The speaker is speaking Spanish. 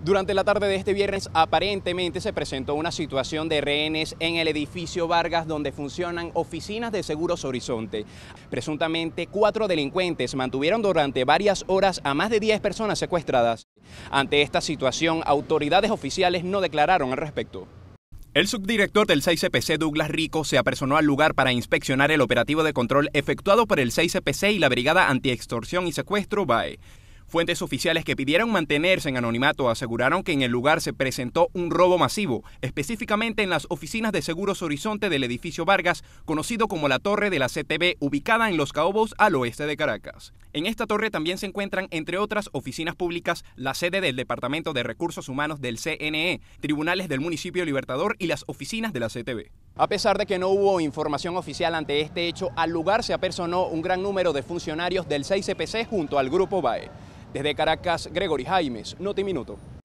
Durante la tarde de este viernes aparentemente se presentó una situación de rehenes en el edificio Vargas donde funcionan oficinas de Seguros Horizonte. Presuntamente cuatro delincuentes mantuvieron durante varias horas a más de 10 personas secuestradas. Ante esta situación, autoridades oficiales no declararon al respecto. El subdirector del 6CPC, Douglas Rico, se apersonó al lugar para inspeccionar el operativo de control efectuado por el 6CPC y la Brigada Antiextorsión y Secuestro BAE. Fuentes oficiales que pidieron mantenerse en anonimato aseguraron que en el lugar se presentó un robo masivo, específicamente en las oficinas de Seguros Horizonte del edificio Vargas, conocido como la Torre de la CTB, ubicada en Los Caobos al oeste de Caracas. En esta torre también se encuentran, entre otras oficinas públicas, la sede del Departamento de Recursos Humanos del CNE, tribunales del municipio Libertador y las oficinas de la CTV. A pesar de que no hubo información oficial ante este hecho, al lugar se apersonó un gran número de funcionarios del 6CPC junto al Grupo BAE. Desde Caracas, Gregory Jaimes, Minuto.